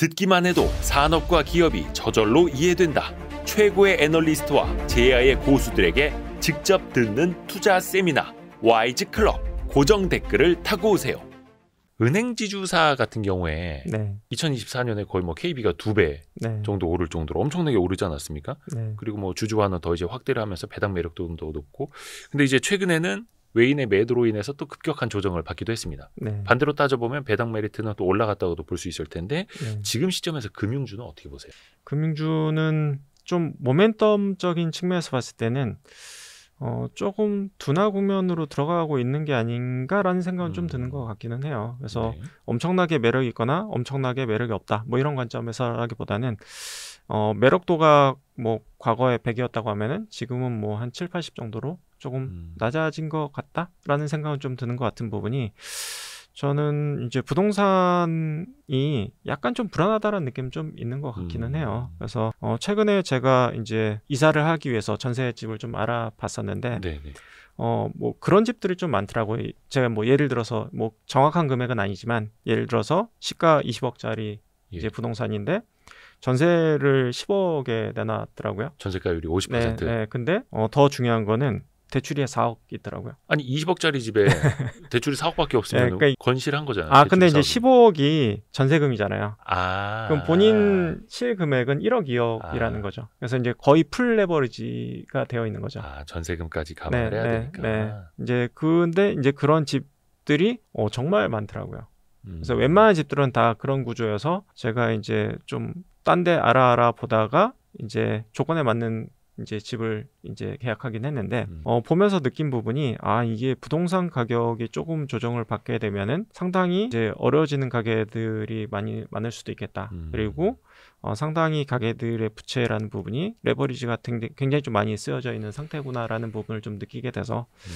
듣기만 해도 산업과 기업이 저절로 이해된다. 최고의 애널리스트와 제야의 고수들에게 직접 듣는 투자 세미나 와이즈 클럽 고정 댓글을 타고 오세요. 은행 지주사 같은 경우에 네. 2024년에 거의 뭐 KB가 두배 네. 정도 오를 정도로 엄청나게 오르지 않았습니까? 네. 그리고 뭐 주주화는 더 이제 확대를 하면서 배당 매력도 더 높고 근데 이제 최근에는 외인의 매도로 인해서 또 급격한 조정을 받기도 했습니다. 네. 반대로 따져보면 배당 메리트는 또 올라갔다고도 볼 수 있을 텐데 네. 지금 시점에서 금융주는 어떻게 보세요? 금융주는 좀 모멘텀적인 측면에서 봤을 때는 어, 조금 둔화 국면으로 들어가고 있는 게 아닌가라는 생각은 음. 좀 드는 음. 것 같기는 해요. 그래서 네. 엄청나게 매력이 있거나 엄청나게 매력이 없다. 뭐 이런 관점에서라기보다는 어, 매력도가 뭐 과거에 100이었다고 하면은 지금은 뭐 한 7, 80 정도로 조금 음. 낮아진 것 같다라는 생각은 좀 드는 것 같은 부분이 저는 이제 부동산이 약간 좀 불안하다라는 느낌 좀 있는 것 같기는 음. 해요. 그래서 어 최근에 제가 이제 이사를 하기 위해서 전세집을 좀 알아봤었는데 네네. 네. 어, 뭐 그런 집들이 좀 많더라고요. 제가 뭐 예를 들어서 뭐 정확한 금액은 아니지만 예를 들어서 시가 20억짜리 예. 이제 부동산인데 전세를 10억에 내놨더라고요. 전세가율이 50%. 네, 네. 근데 어, 더 중요한 거는 대출이 4억 있더라고요. 아니 20억짜리 집에 대출이 4억밖에 없으면 네, 그러니까 건실한 거잖아요. 아 근데 이제 4억. 1 5억이 전세금이잖아요. 아 그럼 본인 실금액은 1억 2억이라는 아. 거죠. 그래서 이제 거의 풀 레버리지가 되어 있는 거죠. 아 전세금까지 네, 감안해야 네, 되니까. 네. 이제 근데 이제 그런 집들이 어, 정말 많더라고요. 음. 그래서 웬만한 집들은 다 그런 구조여서 제가 이제 좀 딴 데 알아알아 보다가 이제 조건에 맞는 이제 집을 이제 계약하긴 했는데 음. 어, 보면서 느낀 부분이 아 이게 부동산 가격이 조금 조정을 받게 되면은 상당히 이제 어려워지는 가게들이 많이 많을 수도 있겠다. 음. 그리고 어, 상당히 가게들의 부채라는 부분이 레버리지가 같은 굉장히 좀 많이 쓰여져 있는 상태구나라는 부분을 좀 느끼게 돼서 음.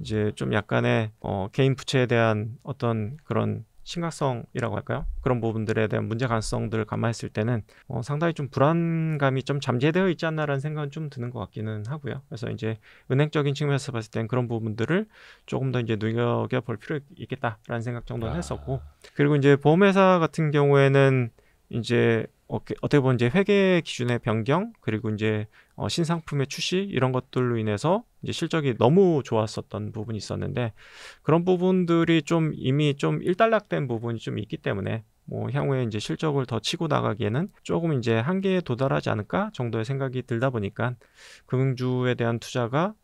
이제 좀 약간의 어, 개인 부채에 대한 어떤 그런 심각성이라고 할까요? 그런 부분들에 대한 문제 가능성들을 감안했을 때는 어, 상당히 좀 불안감이 좀 잠재되어 있지 않나라는 생각은 좀 드는 것 같기는 하고요. 그래서 이제 은행적인 측면에서 봤을 땐 그런 부분들을 조금 더 이제 눈여겨 볼 필요 있겠다라는 생각 정도는 아... 했었고 그리고 이제 보험회사 같은 경우에는 이제 어, 그 떻게 보면 이제 회계 기준의 변경 그리고 이제 어, 신상품의 출시 이런 것들로 인해서 이제 실적이 너무 좋았었던 부분이 있었는데 그런 부분들이 좀 이미 좀 일단락된 부분이 좀 있기 때문에 뭐 향후에 이제 실적을 더 치고 나가기에는 조금 이제 한계에 도달하지 않을까 정도의 생각이 들다 보니까 금융주에 대한 투자가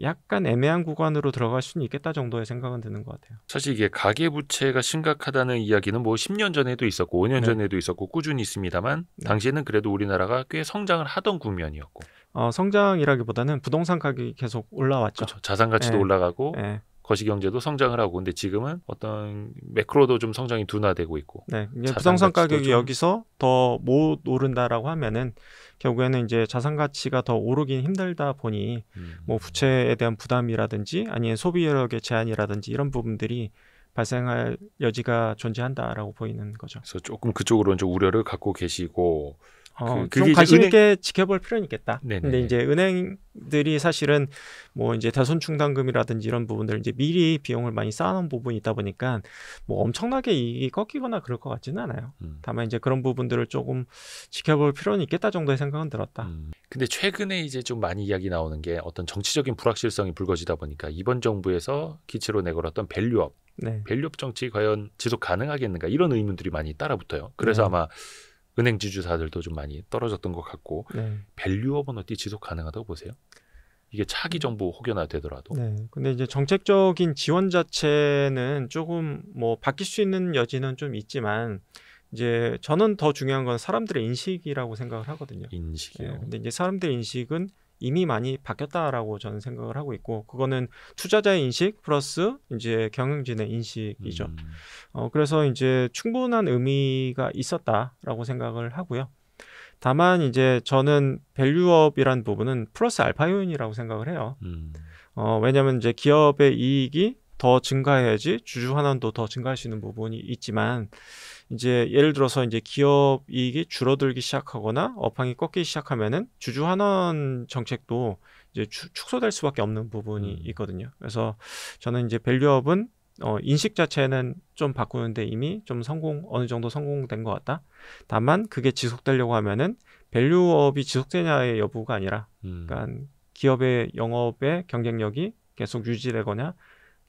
약간 애매한 구간으로 들어갈 수는 있겠다 정도의 생각은 드는 것 같아요. 사실 이게 가계 부채가 심각하다는 이야기는 뭐 10년 전에도 있었고 5년 네. 전에도 있었고 꾸준히 있습니다만 네. 당시에는 그래도 우리나라가 꽤 성장을 하던 국면이었고 어, 성장이라기보다는 부동산 가격이 계속 올라왔죠. 그렇 자산 가치도 네. 올라가고 네. 거시경제도 성장을 하고 근데 지금은 어떤 매크로도 좀 성장이 둔화되고 있고 네, 부동산 가격이 여기서 더 못 오른다라고 하면은 결국에는 이제 자산 가치가 더 오르긴 힘들다 보니 음. 뭐 부채에 대한 부담이라든지 아니면 소비 여력의 제한이라든지 이런 부분들이 발생할 여지가 존재한다라고 보이는 거죠. 그래서 조금 그쪽으로는 좀 우려를 갖고 계시고 어, 그, 좀 관심 있게 은행... 지켜볼 필요는 있겠다. 네네. 근데 이제 은행들이 사실은 뭐 이제 대손 충당금이라든지 이런 부분들 이제 미리 비용을 많이 쌓아놓은 부분이 있다 보니까 뭐 엄청나게 이익이 꺾이거나 그럴 것 같지는 않아요. 음. 다만 이제 그런 부분들을 조금 지켜볼 필요는 있겠다 정도의 생각은 들었다. 음. 근데 최근에 이제 좀 많이 이야기 나오는 게 어떤 정치적인 불확실성이 불거지다 보니까 이번 정부에서 기체로 내걸었던 밸류업, 네. 밸류업 정치 과연 지속 가능하겠는가 이런 의문들이 많이 따라붙어요. 그래서 네. 아마 은행 지주사들도 좀 많이 떨어졌던 것 같고 네. 밸류업은 어디 지속 가능하다고 보세요? 이게 차기 음. 정부 혹여나 되더라도. 네. 근데 이제 정책적인 지원 자체는 조금 뭐 바뀔 수 있는 여지는 좀 있지만 이제 저는 더 중요한 건 사람들의 인식이라고 생각을 하거든요. 인식이요. 네. 근데 이제 사람들의 인식은 이미 많이 바뀌었다라고 저는 생각을 하고 있고 그거는 투자자의 인식 플러스 이제 경영진의 인식이죠. 음. 어, 그래서 이제 충분한 의미가 있었다라고 생각을 하고요. 다만 이제 저는 밸류업이란 부분은 플러스 알파 요인이라고 생각을 해요. 음. 어, 왜냐면 이제 기업의 이익이 더 증가해야지 주주 환원도 더 증가할 수 있는 부분이 있지만 이제 예를 들어서 이제 기업 이익이 줄어들기 시작하거나 업황이 꺾이기 시작하면은 주주 환원 정책도 이제 추, 축소될 수밖에 없는 부분이 음. 있거든요. 그래서 저는 이제 밸류업은 어, 인식 자체는 좀 바꾸는데 이미 좀 성공 어느 정도 성공된 것 같다. 다만 그게 지속되려고 하면은 밸류업이 지속되냐의 여부가 아니라, 음. 그러니까 기업의 영업의 경쟁력이 계속 유지되거나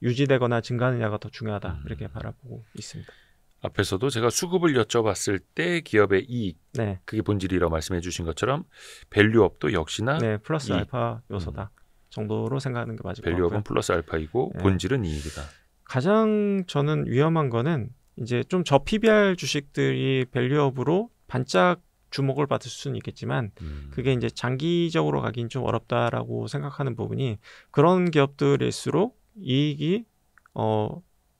유지되거나 증가하느냐가 더 중요하다 음. 이렇게 바라보고 있습니다. 앞에서도 제가 수급을 여쭤봤을 때 기업의 이익 네. 그게 본질이라고 말씀해 주신 것처럼 밸류업도 역시나 네, 플러스 이익. 알파 요소다 음. 정도로 생각하는 게 맞을 것같아요 밸류업은 플러스 알파이고 네. 본질은 이익이다. 가장 저는 위험한 거는 이제 좀 저 PBR 주식들이 밸류업으로 반짝 주목을 받을 수는 있겠지만 음. 그게 이제 장기적으로 가긴 좀 어렵다라고 생각하는 부분이 그런 기업들일수록 이익이 어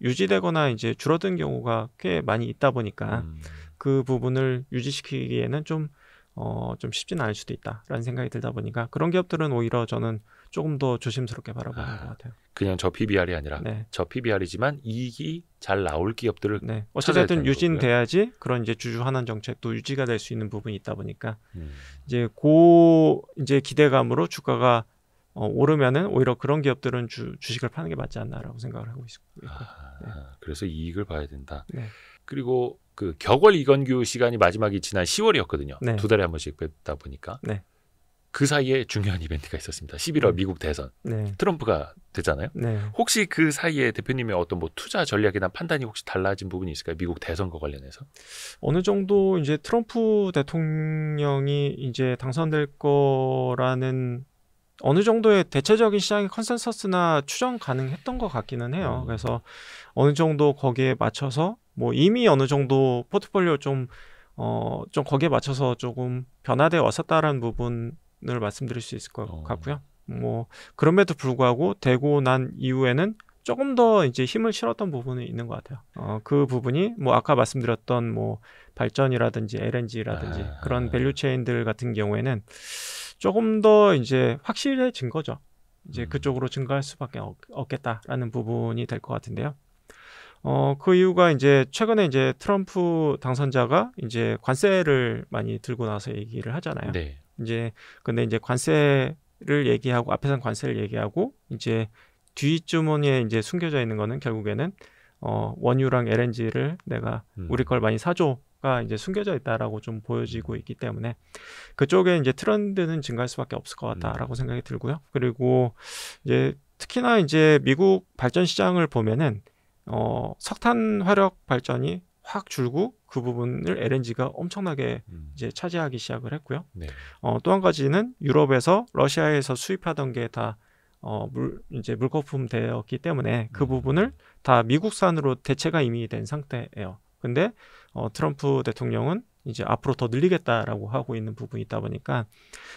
유지되거나 이제 줄어든 경우가 꽤 많이 있다 보니까 음. 그 부분을 유지시키기에는 좀 어, 좀 쉽지는 않을 수도 있다라는 생각이 들다 보니까 그런 기업들은 오히려 저는 조금 더 조심스럽게 바라보는 아, 것 같아요. 그냥 저 PBR이 아니라 네. 저 PBR이지만 이익이 잘 나올 기업들을 네. 어쨌든 유진돼야지 그런 이제 주주 환원 정책도 유지가 될 수 있는 부분이 있다 보니까 음. 이제 고 이제 기대감으로 주가가 어, 오르면은 오히려 그런 기업들은 주, 주식을 파는 게 맞지 않나라고 생각을 하고 있고 아, 네. 그래서 이익을 봐야 된다. 네. 그리고 그 격월 이건규 시간이 마지막이 지난 10월이었거든요. 네. 두 달에 한 번씩 뵙다 보니까 네. 그 사이에 중요한 이벤트가 있었습니다. 11월 음. 미국 대선 네. 트럼프가 되잖아요. 네. 혹시 그 사이에 대표님의 어떤 뭐 투자 전략이나 판단이 혹시 달라진 부분이 있을까요? 미국 대선과 관련해서 어느 정도 이제 트럼프 대통령이 이제 당선될 거라는 어느 정도의 대체적인 시장의 컨센서스나 추정 가능했던 것 같기는 해요. 음. 그래서 어느 정도 거기에 맞춰서 뭐 이미 어느 정도 포트폴리오 좀 어, 좀 거기에 맞춰서 조금 변화되어 왔었다라는 부분을 말씀드릴 수 있을 것 어. 같고요. 뭐, 그럼에도 불구하고 되고 난 이후에는 조금 더 이제 힘을 실었던 부분이 있는 것 같아요. 어, 그 부분이 뭐 아까 말씀드렸던 뭐 발전이라든지 LNG라든지 아. 그런 밸류체인들 같은 경우에는 조금 더 이제 확실해진 거죠. 이제 음. 그쪽으로 증가할 수밖에 없, 겠다라는 부분이 될 것 같은데요. 어, 그 이유가 이제 최근에 이제 트럼프 당선자가 이제 관세를 많이 들고 나서 얘기를 하잖아요. 네. 이제 근데 이제 관세를 얘기하고 앞에선 관세를 얘기하고 이제 뒷주머니에 이제 숨겨져 있는 거는 결국에는 어, 원유랑 LNG를 내가 음. 우리 걸 많이 사줘 가 이제 숨겨져 있다라고 좀 보여지고 있기 때문에 그쪽에 이제 트렌드는 증가할 수밖에 없을 것 음. 같다라고 생각이 들고요. 그리고 이제 특히나 이제 미국 발전 시장을 보면은 어 석탄 화력 발전이 확 줄고 그 부분을 LNG가 엄청나게 음. 이제 차지하기 시작을 했고요. 네. 어, 또한 가지는 유럽에서 러시아에서 수입하던 게 다 어, 물, 이제 물거품 되었기 때문에 그 음. 부분을 다 미국산으로 대체가 이미 된 상태예요. 근데 어, 트럼프 대통령은 이제 앞으로 더 늘리겠다라고 하고 있는 부분이 있다 보니까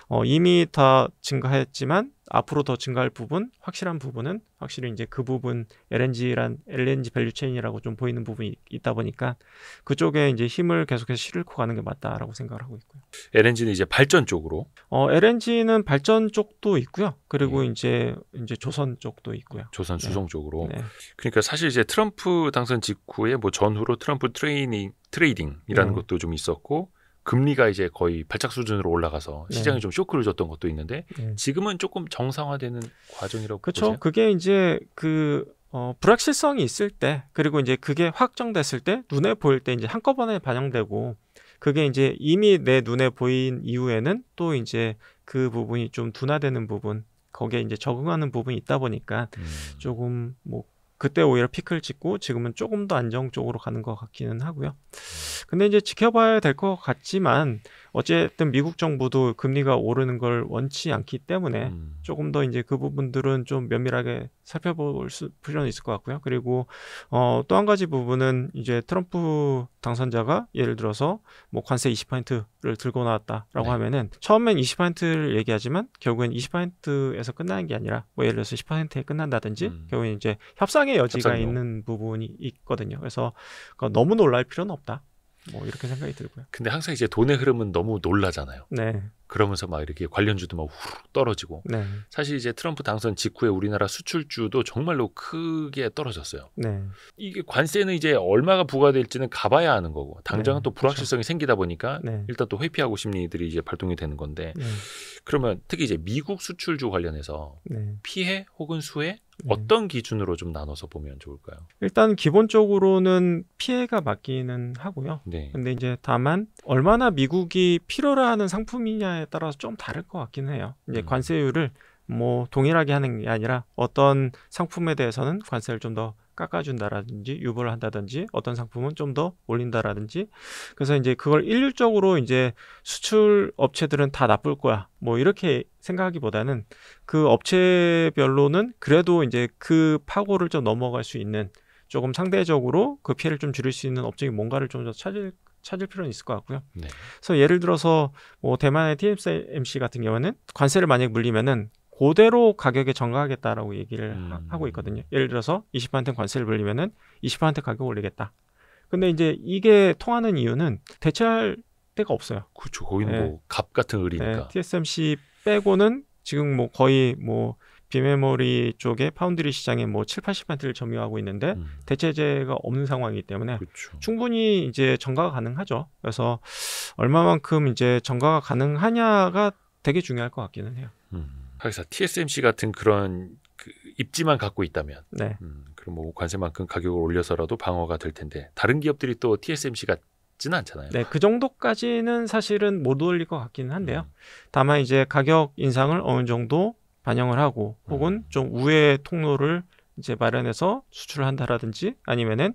어, 이미 다 증가했지만 앞으로 더 증가할 부분, 확실한 부분은 확실히 이제 그 부분 LNG란 LNG 밸류 체인이라고 좀 보이는 부분이 있다 보니까 그쪽에 이제 힘을 계속해서 실고 가는 게 맞다라고 생각을 하고 있고요. LNG는 이제 발전 쪽으로? 어, LNG는 발전 쪽도 있고요. 그리고 네. 이제 이제 조선 쪽도 있고요. 조선 수송 네. 쪽으로. 네. 그러니까 사실 이제 트럼프 당선 직후에 뭐 전후로 트럼프 트레이닝 트레이딩이라는 네. 것도 좀 있었고 금리가 이제 거의 발작 수준으로 올라가서 네. 시장이 좀 쇼크를 줬던 것도 있는데 네. 지금은 조금 정상화되는 과정이라고 그렇죠. 그게 이제 그 어, 불확실성이 있을 때 그리고 이제 그게 확정됐을 때 눈에 보일 때 이제 한꺼번에 반영되고 그게 이제 이미 내 눈에 보인 이후에는 또 이제 그 부분이 좀 둔화되는 부분 거기에 이제 적응하는 부분이 있다 보니까 음. 조금 뭐 그때 오히려 피크를 찍고 지금은 조금 더 안정 적으로 가는 것 같기는 하고요. 근데 이제 지켜봐야 될 것 같지만 어쨌든 미국 정부도 금리가 오르는 걸 원치 않기 때문에 음. 조금 더 이제 그 부분들은 좀 면밀하게 살펴볼 수, 필요는 있을 것 같고요. 그리고 어, 또 한 가지 부분은 이제 트럼프 당선자가 예를 들어서 뭐 관세 20%를 들고 나왔다라고 네. 하면은 처음엔 20%를 얘기하지만 결국엔 20%에서 끝나는 게 아니라 뭐 예를 들어서 10%에 끝난다든지 음. 결국엔 이제 협상의 여지가 협상용. 있는 부분이 있거든요. 그래서 그러니까 너무 놀랄 필요는 없다. 뭐 이렇게 생각이 들고요. 근데 항상 이제 돈의 흐름은 너무 놀라잖아요. 네. 그러면서 막 이렇게 관련주도 막후 떨어지고. 네. 사실 이제 트럼프 당선 직후에 우리나라 수출주도 정말로 크게 떨어졌어요. 네. 이게 관세는 이제 얼마가 부과될지는 가봐야 하는 거고 당장은 네. 또 그렇죠. 불확실성이 그렇죠. 생기다 보니까 네. 일단 또 회피하고 심리들이 이제 발동이 되는 건데 네. 그러면 특히 이제 미국 수출주 관련해서 네. 피해 혹은 수혜 음. 어떤 기준으로 좀 나눠서 보면 좋을까요? 일단 기본적으로는 피해가 맞기는 하고요. 네. 근데 이제 다만 얼마나 미국이 필요로 하는 상품이냐에 따라서 좀 다를 것 같긴 해요. 이제 음. 관세율을 뭐 동일하게 하는 게 아니라 어떤 상품에 대해서는 관세를 좀더 깎아준다라든지 유보를 한다든지 어떤 상품은 좀 더 올린다라든지 그래서 이제 그걸 일률적으로 이제 수출 업체들은 다 나쁠 거야 뭐 이렇게 생각하기보다는 그 업체별로는 그래도 이제 그 파고를 좀 넘어갈 수 있는 조금 상대적으로 그 피해를 좀 줄일 수 있는 업종이 뭔가를 좀 더 찾을 찾을 필요는 있을 것 같고요. 네. 그래서 예를 들어서 뭐 대만의 TSMC 같은 경우는 관세를 만약 물리면은 고대로 가격에 정가하겠다라고 얘기를 음. 하고 있거든요. 예를 들어서 20%는 관세를 물리면은 20% 가격 올리겠다. 근데 이제 이게 통하는 이유는 대체할 데가 없어요. 그렇죠. 거기는 네. 뭐값 같은 의리니까. 네. TSMC 빼고는 지금 뭐 거의 뭐 비메모리 쪽에 파운드리 시장에 뭐 7, 80%를 점유하고 있는데 음. 대체제가 없는 상황이기 때문에 그쵸. 그렇죠. 충분히 이제 전가가 가능하죠. 그래서 얼마만큼 이제 전가가 가능하냐가 되게 중요할 것 같기는 해요. 음. 하기사 TSMC 같은 그런 그 입지만 갖고 있다면 네. 음, 그럼 뭐 관세만큼 가격을 올려서라도 방어가 될 텐데 다른 기업들이 또 TSMC 같지는 않잖아요. 네, 그 정도까지는 사실은 못 올릴 것 같기는 한데요. 음. 다만 이제 가격 인상을 어느 정도 반영을 하고 음. 혹은 음. 좀 우회 통로를 이제 마련해서 수출을 한다라든지 아니면은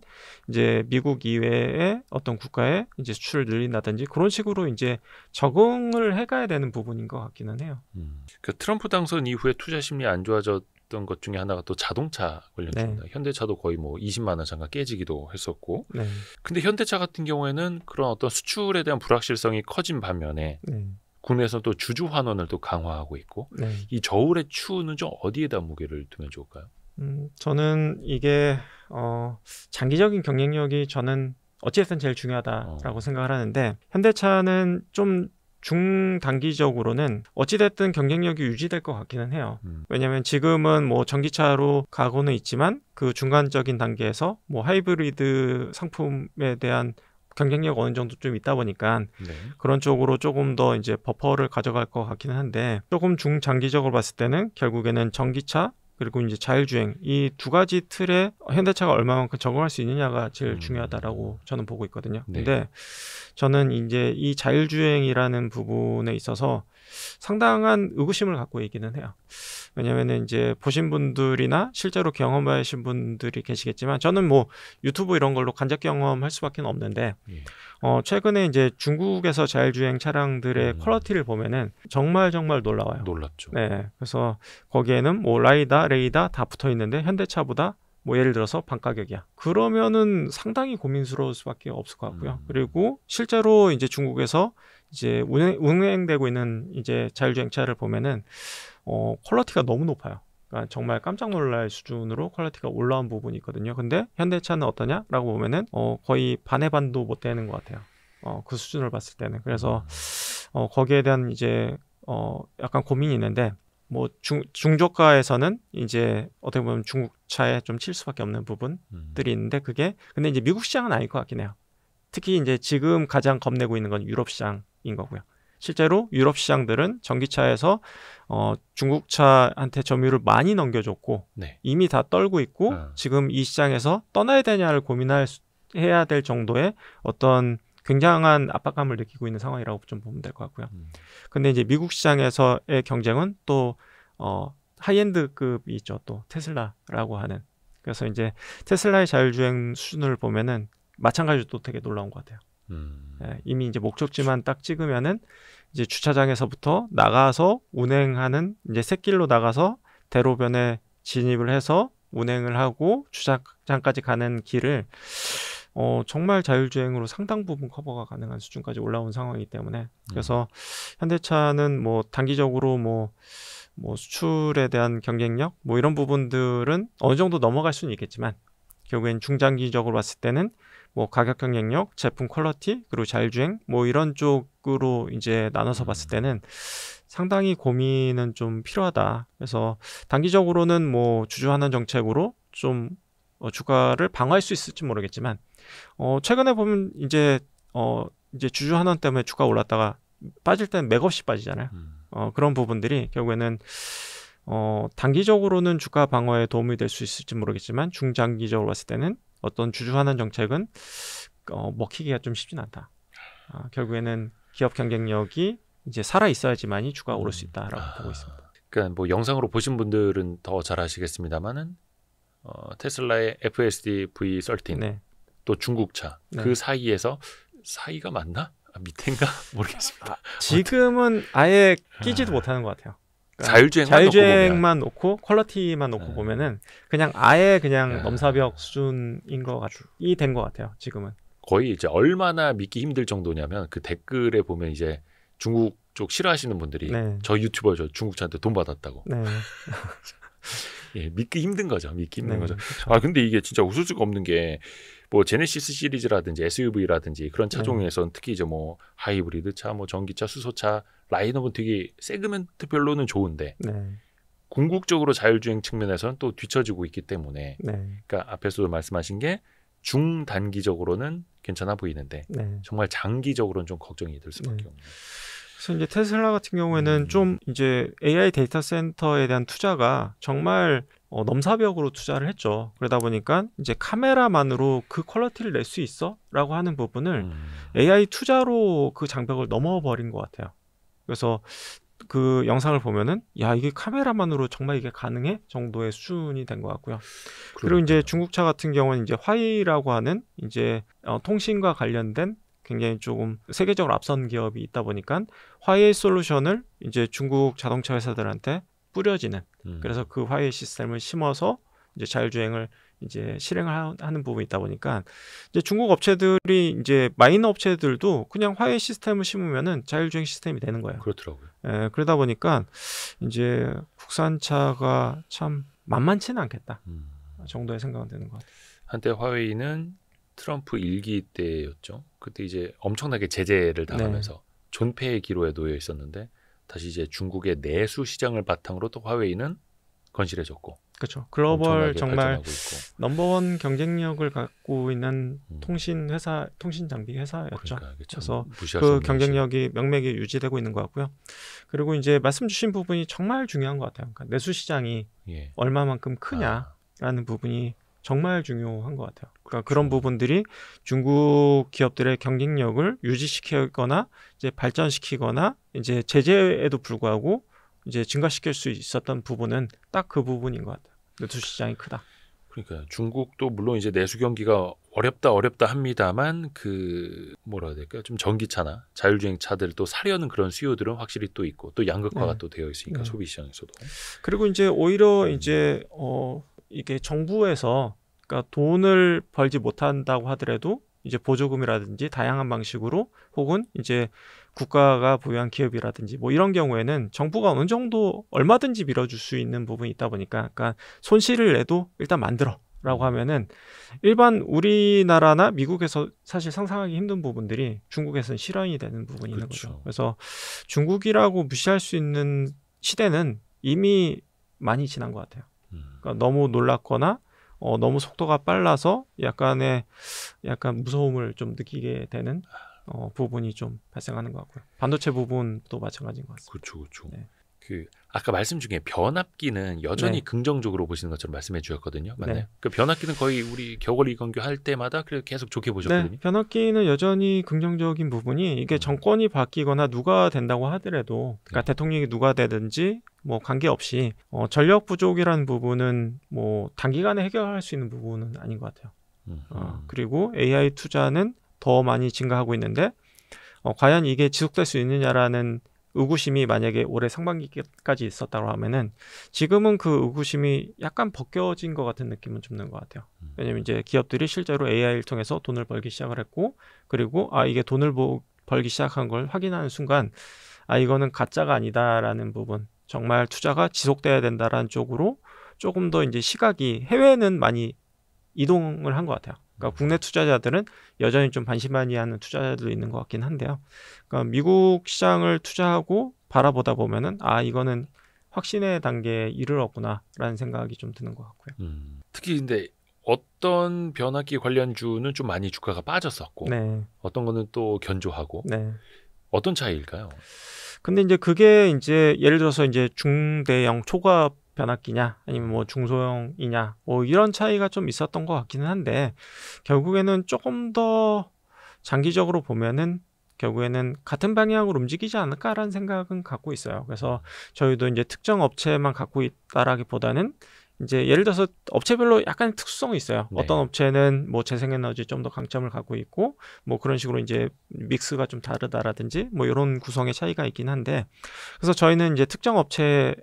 이제 미국 이외의 어떤 국가에 이제 수출을 늘린다든지 그런 식으로 이제 적응을 해가야 되는 부분인 것 같기는 해요. 음. 그 트럼프 당선 이후에 투자 심리 안 좋아졌던 것 중에 하나가 또 자동차 관련입니다. 네. 현대차도 거의 뭐 20만 원 잠깐 깨지기도 했었고, 네. 근데 현대차 같은 경우에는 그런 어떤 수출에 대한 불확실성이 커진 반면에. 네. 국내에서 또 주주 환원을 또 강화하고 있고 네. 이 저울의 추우는 좀 어디에다 무게를 두면 좋을까요? 음, 저는 이게 어, 장기적인 경쟁력이 저는 어찌됐든 제일 중요하다라고 어. 생각을 하는데 현대차는 좀 중단기적으로는 어찌됐든 경쟁력이 유지될 것 같기는 해요. 음. 왜냐하면 지금은 뭐 전기차로 가고는 있지만 그 중간적인 단계에서 뭐 하이브리드 상품에 대한 경쟁력 어느 정도 좀 있다 보니까 네. 그런 쪽으로 조금 더 이제 버퍼를 가져갈 것 같기는 한데 조금 중장기적으로 봤을 때는 결국에는 전기차 그리고 이제 자율주행 이 두 가지 틀에 현대차가 얼마만큼 적응할 수 있느냐가 제일 음. 중요하다라고 저는 보고 있거든요. 네. 근데 저는 이제 이 자율주행이라는 부분에 있어서 상당한 의구심을 갖고 있기는 해요. 왜냐면은 이제 보신 분들이나 실제로 경험하신 분들이 계시겠지만 저는 뭐 유튜브 이런 걸로 간접 경험할 수밖에 없는데 예. 어, 최근에 이제 중국에서 자율주행 차량들의 음. 퀄러티를 보면은 정말 정말 놀라워요. 놀랐죠. 네. 그래서 거기에는 뭐 라이다, 레이다 다 붙어 있는데 현대차보다 뭐 예를 들어서 반 가격이야. 그러면은 상당히 고민스러울 수밖에 없을 것 같고요. 음. 그리고 실제로 이제 중국에서 이제 운행, 되고 있는 이제 자율주행차를 보면은 어, 퀄러티가 너무 높아요. 그러니까 정말 깜짝 놀랄 수준으로 퀄리티가 올라온 부분이 있거든요. 근데 현대차는 어떠냐라고 보면은 어, 거의 반의 반도 못 되는 것 같아요. 어, 그 수준을 봤을 때는 그래서 어, 거기에 대한 이제 어, 약간 고민이 있는데 뭐 중, 중저가에서는 이제 어떻게 보면 중국 차에 좀 칠 수밖에 없는 부분들이 음. 있는데 그게 근데 이제 미국 시장은 아닐 것 같긴 해요. 특히 이제 지금 가장 겁내고 있는 건 유럽 시장인 거고요. 실제로 유럽 시장들은 전기차에서 어, 중국차한테 점유율을 많이 넘겨줬고 네. 이미 다 떨고 있고 아. 지금 이 시장에서 떠나야 되냐를 고민할 수, 해야 될 정도의 어떤 굉장한 압박감을 느끼고 있는 상황이라고 좀 보면 될 것 같고요. 음. 근데 이제 미국 시장에서의 경쟁은 또 어, 하이엔드급이 있죠. 또 테슬라라고 하는. 그래서 이제 테슬라의 자율주행 수준을 보면은 마찬가지로 또 되게 놀라운 것 같아요. 음. 예, 이미 이제 목적지만 딱 찍으면은 이제 주차장에서부터 나가서 운행하는 이제 샛길로 나가서 대로변에 진입을 해서 운행을 하고 주차장까지 가는 길을 어, 정말 자율주행으로 상당 부분 커버가 가능한 수준까지 올라온 상황이기 때문에 음. 그래서 음. 현대차는 뭐 단기적으로 뭐뭐 뭐 수출에 대한 경쟁력 뭐 이런 부분들은 어느 정도 넘어갈 수는 있겠지만 결국엔 중장기적으로 봤을 때는 뭐 가격 경쟁력, 제품 퀄러티, 그리고 자율주행 뭐 이런 쪽으로 이제 나눠서 음. 봤을 때는 상당히 고민은 좀 필요하다. 그래서 단기적으로는 뭐주주환원 정책으로 좀 어, 주가를 방어할 수 있을지 모르겠지만 어, 최근에 보면 이제 어, 이제 주주 환원 때문에 주가 올랐다가 빠질 땐 맥없이 빠지잖아요. 음. 어, 그런 부분들이 결국에는 어, 단기적으로는 주가 방어에 도움이 될 수 있을지 모르겠지만 중장기적으로 봤을 때는 어떤 주주하는 정책은 어, 먹히기가 좀 쉽진 않다. 어, 결국에는 기업 경쟁력이 이제 살아 있어야지만이 주가 오를 수 음. 있다라고 아, 보고 있습니다. 그러니까 뭐 영상으로 보신 분들은 더 잘 아시겠습니다만은 어, 테슬라의 FSD V13 네. 또 중국차 네. 그 사이에서 사이가 맞나? 아, 밑인가 모르겠습니다. 아, 지금은 아예 끼지도 못하는 것 같아요. 자율주행만, 그러니까 자율주행만 놓고, 놓고, 퀄러티만 놓고 네. 보면은 그냥 아예 그냥 야. 네. 넘사벽 수준인 거 같이 된 것 같아요 지금은 거의 이제 얼마나 믿기 힘들 정도냐면 그 댓글에 보면 이제 중국 쪽 싫어하시는 분들이 네. 저 유튜버 저 중국차한테 돈 받았다고 네. 예, 믿기 힘든 거죠 믿기 힘든 네, 거죠 그렇아 근데 이게 진짜 웃을 수가 없는 게 뭐 제네시스 시리즈라든지 SUV라든지 그런 네. 차종에서는 특히 이제 뭐 하이브리드 차뭐 전기차 수소차 라인업은 되게 세그멘트별로는 좋은데 네. 궁극적으로 자율주행 측면에서는 또 뒤처지고 있기 때문에 네. 그러니까 앞에서도 말씀하신 게 중단기적으로는 괜찮아 보이는데 네. 정말 장기적으로는 좀 걱정이 될 수밖에 네. 없네요. 그래서 이제 테슬라 같은 경우에는 음. 좀 이제 AI 데이터 센터에 대한 투자가 정말 어, 넘사벽으로 투자를 했죠. 그러다 보니까 이제 카메라만으로 그 퀄러티를 낼 수 있어? 라고 하는 부분을 음. AI 투자로 그 장벽을 넘어버린 것 같아요. 그래서 그 영상을 보면은 야 이게 카메라만으로 정말 이게 가능해 정도의 수준이 된 것 같고요. 그러니요 그리고 이제 중국차 같은 경우는 이제 화이라고 하는 이제 어, 통신과 관련된 굉장히 조금 세계적으로 앞선 기업이 있다 보니까 화웨이 솔루션을 이제 중국 자동차 회사들한테 뿌려지는 음. 그래서 그 화웨이 시스템을 심어서 이제 자율주행을 이제 실행을 하는 부분이 있다 보니까 이제 중국 업체들이 이제 마이너 업체들도 그냥 화훼 시스템을 심으면은 자율주행 시스템이 되는 거예요. 그렇더라고요. 예, 그러다 보니까 이제 국산차가 참 만만치는 않겠다 음. 정도의 생각은 드는 것 같아요. 한때 화웨이는 트럼프 일기 때였죠. 그때 이제 엄청나게 제재를 네. 당하면서 네. 존폐의 기로에 놓여 있었는데 다시 이제 중국의 내수 시장을 바탕으로 또 화웨이는 건실해졌고 그렇죠. 글로벌 정말 넘버원 경쟁력을 갖고 있는 음. 통신 회사, 통신 장비 회사였죠. 그러니까 그래서그 경쟁력이 명맥이 유지되고 있는 것 같고요. 그리고 이제 말씀 주신 부분이 정말 중요한 것 같아요. 그러니까 내수 시장이 예. 얼마만큼 아. 크냐라는 아. 부분이 정말 중요한 것 같아요. 그러니까 그렇죠. 그런 부분들이 중국 기업들의 경쟁력을 유지시키거나 이제 발전시키거나 이제 제재에도 불구하고 이제 증가시킬 수 있었던 부분은 딱 그 부분인 것 같아요. 내수 시장이 크다. 그러니까 중국도 물론 이제 내수 경기가 어렵다 어렵다 합니다만 그 뭐라 해야 될까 요좀 전기차나 자율주행 차들 또 사려는 그런 수요들은 확실히 또 있고 또 양극화가 네. 또 되어 있으니까 네. 소비 시장에서도 그리고 이제 오히려 음. 이제 어 이게 정부에서 그러니까 돈을 벌지 못한다고 하더라도 이제 보조금이라든지 다양한 방식으로 혹은 이제 국가가 보유한 기업이라든지 뭐 이런 경우에는 정부가 어느 정도 얼마든지 밀어줄 수 있는 부분이 있다 보니까 그러니까 손실을 내도 일단 만들어 라고 하면은 일반 우리나라나 미국에서 사실 상상하기 힘든 부분들이 중국에서는 실현이 되는 부분이 그렇 있는 거죠. 그렇죠. 그래서 중국이라고 무시할 수 있는 시대는 이미 많이 지난 것 같아요. 음. 그러니까 너무 놀랐거나 어, 너무 속도가 빨라서 약간의 약간 무서움을 좀 느끼게 되는 어, 부분이 좀 발생하는 것 같고요. 반도체 부분도 마찬가지인 것 같습니다. 그렇죠, 그렇죠. 네. 그 아까 말씀 중에 변압기는 여전히 네. 긍정적으로 보시는 것처럼 말씀해 주셨거든요. 맞나요? 네. 그 변압기는 거의 우리 겨울 이건규 할 때마다 계속 좋게 보셨거든요. 네. 변압기는 여전히 긍정적인 부분이 이게 음. 정권이 바뀌거나 누가 된다고 하더라도 그러니까 네. 대통령이 누가 되든지 뭐 관계없이 어, 전력 부족이라는 부분은 뭐 단기간에 해결할 수 있는 부분은 아닌 것 같아요. 음. 어, 그리고 AI 투자는 더 많이 증가하고 있는데 어, 과연 이게 지속될 수 있느냐라는 의구심이 만약에 올해 상반기까지 있었다고 하면은 지금은 그 의구심이 약간 벗겨진 것 같은 느낌은 좀는것 같아요. 음. 왜냐면 이제 기업들이 실제로 AI를 통해서 돈을 벌기 시작을 했고 그리고 아 이게 돈을 벌기 시작한 걸 확인하는 순간 아 이거는 가짜가 아니다라는 부분 정말 투자가 지속돼야 된다라는 쪽으로 조금 더 이제 시각이 해외는 많이 이동을 한 것 같아요. 그러니까 국내 투자자들은 여전히 좀 반신반의하는 투자자들도 있는 것 같긴 한데요. 그러니까 미국 시장을 투자하고 바라보다 보면은 아 이거는 확신의 단계에 이르렀구나라는 생각이 좀 드는 것 같고요. 음. 특히 근데 어떤 변압기 관련주는 좀 많이 주가가 빠졌었고 네. 어떤 거는 또 견조하고 네. 어떤 차이일까요? 근데 이제 그게 이제 예를 들어서 이제 중대형 초과 변압기냐 아니면 뭐 중소형이냐 뭐 이런 차이가 좀 있었던 것 같기는 한데 결국에는 조금 더 장기적으로 보면은 결국에는 같은 방향으로 움직이지 않을까라는 생각은 갖고 있어요. 그래서 저희도 이제 특정 업체만 갖고 있다라기보다는 이제 예를 들어서 업체별로 약간 특수성이 있어요. 네. 어떤 업체는 뭐 재생에너지 좀 더 강점을 갖고 있고 뭐 그런 식으로 이제 믹스가 좀 다르다라든지 뭐 이런 구성의 차이가 있긴 한데 그래서 저희는 이제 특정 업체에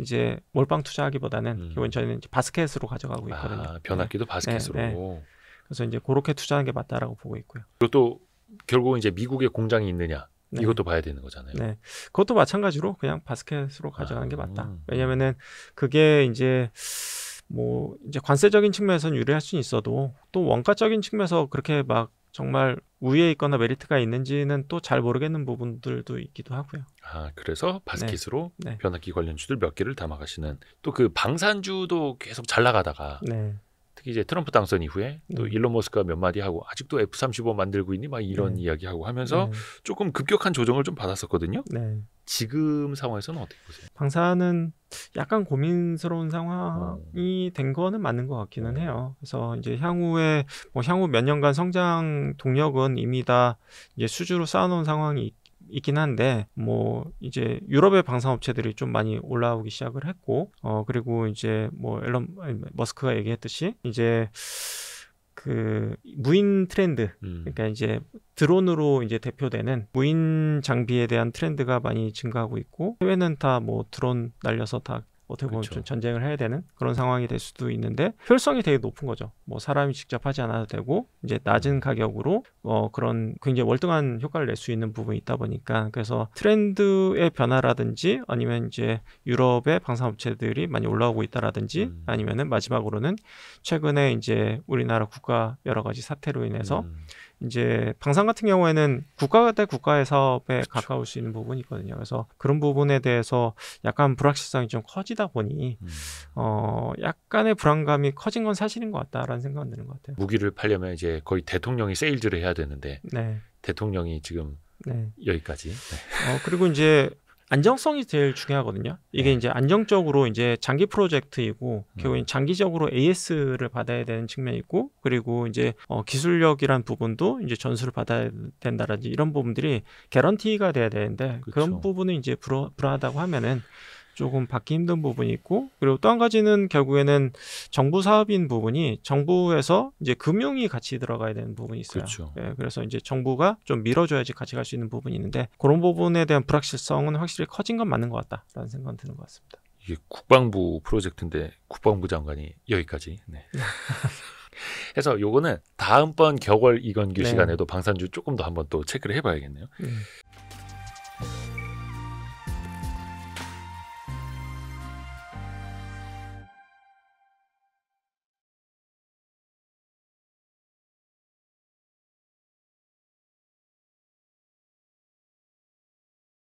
이제 몰빵 투자하기보다는 음. 기본 저희는 이제 바스켓으로 가져가고 아, 있거든요. 아, 변압기도 네. 바스켓으로. 네, 네. 그래서 이제 그렇게 투자하는 게 맞다라고 보고 있고요. 그리고또 결국은 이제 미국에 공장이 있느냐 네. 이것도 봐야 되는 거잖아요. 네, 그것도 마찬가지로 그냥 바스켓으로 아. 가져가는 아, 게 맞다. 음. 왜냐면은 그게 이제 뭐 이제 관세적인 측면에서는 유리할 수는 있어도 또 원가적인 측면에서 그렇게 막 정말 우위에 있거나 메리트가 있는지는 또 잘 모르겠는 부분들도 있기도 하고요. 아 그래서 바스킷으로 네. 네. 변압기 관련주들 몇 개를 담아가시는 또 그 방산주도 계속 잘 나가다가 네. 특히 이제 트럼프 당선 이후에 또 음. 일론 머스크가 몇 마디 하고 아직도 F-35 만들고 있니 막 이런 네. 이야기하고 하면서 네. 조금 급격한 조정을 좀 받았었거든요. 네. 지금 상황에서는 어떻게 보세요? 방사는 약간 고민스러운 상황이 어. 된 거는 맞는 것 같기는 네. 해요. 그래서 이제 향후에 뭐 향후 몇 년간 성장 동력은 이미 다 이제 수주로 쌓아놓은 상황이 있긴 한데 뭐 이제 유럽의 방산 업체들이 좀 많이 올라오기 시작을 했고 어 그리고 이제 뭐 앨런 머스크가 얘기했듯이 이제 그 무인 트렌드 음. 그러니까 이제 드론으로 이제 대표되는 무인 장비에 대한 트렌드가 많이 증가하고 있고 해외는 다 뭐 드론 날려서 다 어떻게 보면 그렇죠. 전쟁을 해야 되는 그런 상황이 될 수도 있는데 효율성이 되게 높은 거죠. 뭐 사람이 직접 하지 않아도 되고 이제 낮은 음. 가격으로 어 그런 굉장히 월등한 효과를 낼 수 있는 부분이 있다 보니까 그래서 트렌드의 변화라든지 아니면 이제 유럽의 방산업체들이 많이 올라오고 있다라든지 음. 아니면은 마지막으로는 최근에 이제 우리나라 국가 여러 가지 사태로 인해서 음. 이제 방산 같은 경우에는 국가 대 국가의 사업에 그쵸. 가까울 수 있는 부분이 있거든요. 그래서 그런 부분에 대해서 약간 불확실성이 좀 커지다 보니 음. 어 약간의 불안감이 커진 건 사실인 것 같다라는 생각은 드는 것 같아요. 무기를 팔려면 이제 거의 대통령이 세일즈를 해야 되는데 네. 대통령이 지금 네. 여기까지. 네. 어, 그리고 이제 안정성이 제일 중요하거든요. 이게 네. 이제 안정적으로 이제 장기 프로젝트이고 음. 결국엔 장기적으로 AS를 받아야 되는 측면이 있고 그리고 이제 어, 기술력이란 부분도 이제 전수를 받아야 된다든지 이런 부분들이 개런티가 돼야 되는데 그쵸. 그런 부분은 이제 불어, 불안하다고 하면은 조금 받기 힘든 부분이 있고 그리고 또 한 가지는 결국에는 정부 사업인 부분이 정부에서 이제 금융이 같이 들어가야 되는 부분이 있어요. 그렇죠. 예, 그래서 이제 정부가 좀 밀어줘야지 같이 갈 수 있는 부분이 있는데 그런 부분에 대한 불확실성은 확실히 커진 건 맞는 것 같다라는 생각은 드는 것 같습니다. 이게 국방부 프로젝트인데 국방부 장관이 여기까지. 네. 해서 요거는 다음번 격월 이건규 네. 시간에도 방산주 조금 더 한번 또 체크를 해봐야겠네요. 네.